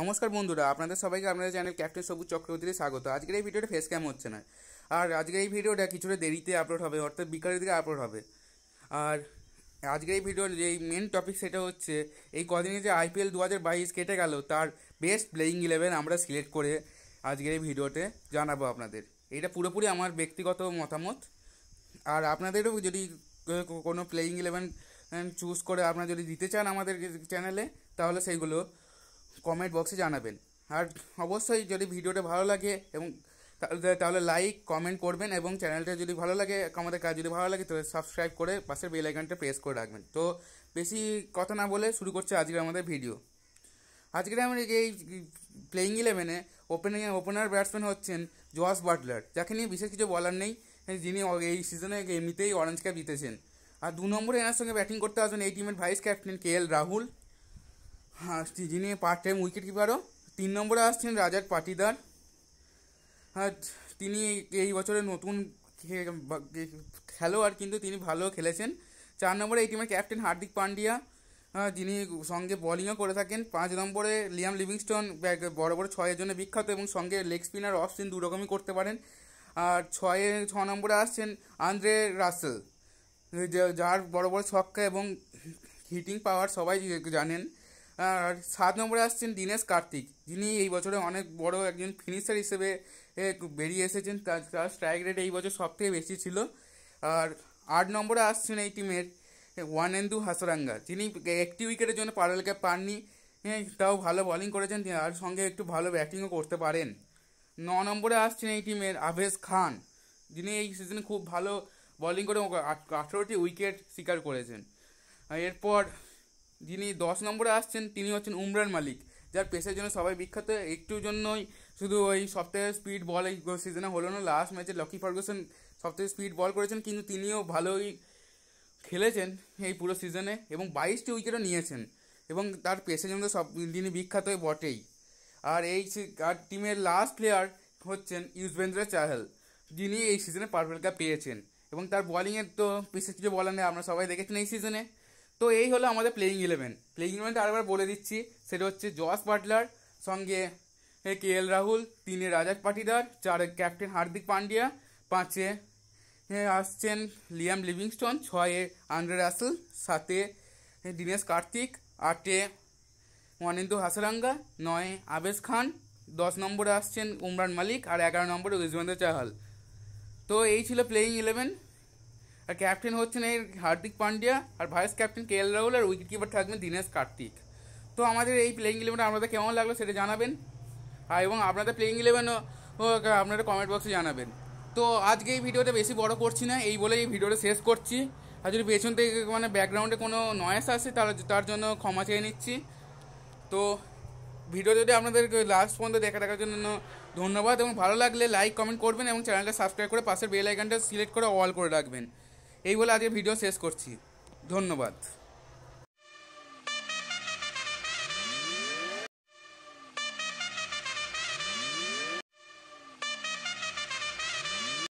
নমস্কার বন্ধুরা আপনাদের সবাইকে আপনাদের চ্যানেল ক্যাপ্টেন সবুজ চক্রবর্তীতে স্বাগত আজকের এই ভিডিওটা ফেস ক্যাম হচ্ছে না আর আজকের এই ভিডিওটা কিছুটা দেরিতে আপলোড হবে অর্থাৎ বিকালের দিকে আপলোড হবে আর আজকের এই ভিডিওর যে মেন টপিক সেটা হচ্ছে এই কদিনে যে আইপিএল দু হাজার বাইশ কেটে গেল তার বেস্ট প্লেয়িং ইলেভেন আমরা সিলেক্ট করে আজকের এই ভিডিওতে জানাবো আপনাদের এটা পুরোপুরি আমার ব্যক্তিগত মতামত আর আপনাদেরও যদি কোনো প্লেয়িং ইলেভেন চুজ করে আপনারা যদি দিতে চান আমাদের চ্যানেলে তাহলে সেইগুলো কমেন্ট বক্সে জানাবেন আর অবশ্যই যদি ভিডিওটা ভালো লাগে এবং তাহলে লাইক কমেন্ট করবেন এবং চ্যানেলটা যদি ভালো লাগে আমাদের কাজ যদি ভালো লাগে তাহলে সাবস্ক্রাইব করে পাশের বেল আইকনটা প্রেস করে রাখবেন তো বেশি কথা না বলে শুরু করছে আজকের আমাদের ভিডিও আজকের আমাদের এই প্লেয়িং ইলেভেনে ওপেনিং ওপেনার ব্যাটসম্যান হচ্ছেন জোয়াস বাটলার যাকে নিয়ে বিশেষ কিছু বলার নেই যিনি এই সিজনে এমনিতেই অরেঞ্জ ক্যাপ জিতেছেন আর দু নম্বরে এনার সঙ্গে ব্যাটিং করতে আসবেন এই টিমের vice captain K L Rahul হ্যাঁ যিনি পার্ট টাইম উইকেট কিপারও তিন নম্বরে আসছেন রাজার পাটিদার হ্যাঁ তিনি এই বছরে নতুন খেলোয়াড় কিন্তু তিনি ভালো খেলেছেন চার নম্বরে এই টিমের ক্যাপ্টেন হার্দিক পান্ডিয়া হ্যাঁ, যিনি সঙ্গে বলিংও করে থাকেন পাঁচ নম্বরে লিয়াম লিভিংস্টন বড় বড় ছয়ের জন্য বিখ্যাত এবং সঙ্গে লেগ স্পিনার অফ স্পিন দুরকমই করতে পারেন আর ছয়ে ছ নম্বরে আসছেন আন্দ্রে রাসেল যার বড় বড় ছক্কা এবং হিটিং পাওয়ার সবাই জানেন আর সাত নম্বরে আসছেন দীনেশ কার্তিক যিনি এই বছরে অনেক বড় একজন ফিনিশার হিসেবে বেরিয়ে এসেছেন তার স্ট্রাইক রেট এই বছর সবথেকে বেশি ছিল আর আট নম্বরে আসছেন এই টিমের ওয়ানেন্দু হাসরাঙ্গা যিনি একটি উইকেটের জন্য পারল ক্যাপ পাননি তাও ভালো বলিং করেছেন আর সঙ্গে একটু ভালো ব্যাটিংও করতে পারেন ন নম্বরে আসছেন এই টিমের আভেজ খান যিনি এই সিজনে খুব ভালো বলিং করে আঠেরোটি উইকেট শিকার করেছেন এরপর যিনি দশ নম্বরে আসছেন তিনি হচ্ছেন উমরান মালিক যার পেশার জন্য সবাই বিখ্যাত একটু জন্যই শুধু ওই সপ্তাহে স্পিড বল এই সিজনে হলো না লাস্ট ম্যাচে লকি ফার্গুসন সবথেকে স্পিড বল করেছেন কিন্তু তিনিও ভালোই খেলেছেন এই পুরো সিজনে এবং বাইশটি উইকেটও নিয়েছেন এবং তার পেশের জন্য সব তিনি বিখ্যাত বটেই আর এই আর টিমের লাস্ট প্লেয়ার হচ্ছেন ইউজবেন্দ্র চাহেল যিনি এই সিজনে পার্পেল কাপ পেয়েছেন এবং তার বলিংয়ের তো বিশেষ কিছু বলার নেই আমরা সবাই দেখেছেন এই সিজনে তো এই হলো আমাদের প্লেয়িং ইলেভেন প্লেয়িং ইলেভেনটা আরেকবার বলে দিচ্ছি সেটা হচ্ছে জস বাটলার সঙ্গে কে এল রাহুল তিনে রাজাক পাটিদার চারে ক্যাপ্টেন হার্দিক পান্ডিয়া পাঁচে আসছেন লিয়াম লিভিংস্টন ছয়ে আন্দ্রে রাসেল সাতে দীনেশ কার্তিক আটে অনিন্দু হাসরাঙ্গা নয় আবেশ খান দশ নম্বরে আসছেন উমরান মালিক আর এগারো নম্বরে ইজমান্দ চাহাল তো এই ছিল প্লেয়িং ইলেভেন আর ক্যাপ্টেন হচ্ছেন এই হার্দিক পান্ডিয়া আর vice captain K L Rahul আর উইকেট কিপার থাকবেন দীনেশ কার্তিক তো আমাদের এই প্লেইং ইলেভেনটা আপনাদের কেমন লাগলো সেটা জানাবেন আর এবং আপনাদের প্লেইং ইলেভেনও আপনারা কমেন্ট বক্সে জানাবেন তো আজকে এই ভিডিওটা বেশি বড় করছি না এই বলে এই ভিডিওটা শেষ করছি আর যদি পেছন থেকে মানে ব্যাকগ্রাউন্ডে কোনো নয়েস আসে তার তার জন্য ক্ষমা চেয়ে নিচ্ছি তো ভিডিও যদি আপনাদের লাস্ট পর্যন্ত দেখা থাকার জন্য ধন্যবাদ এবং ভালো লাগলে লাইক কমেন্ট করবেন এবং চ্যানেলটা সাবস্ক্রাইব করে পাশের বেল আইকনটা সিলেক্ট করে অল করে রাখবেন এই বলে আজকে ভিডিও শেষ করছি ধন্যবাদ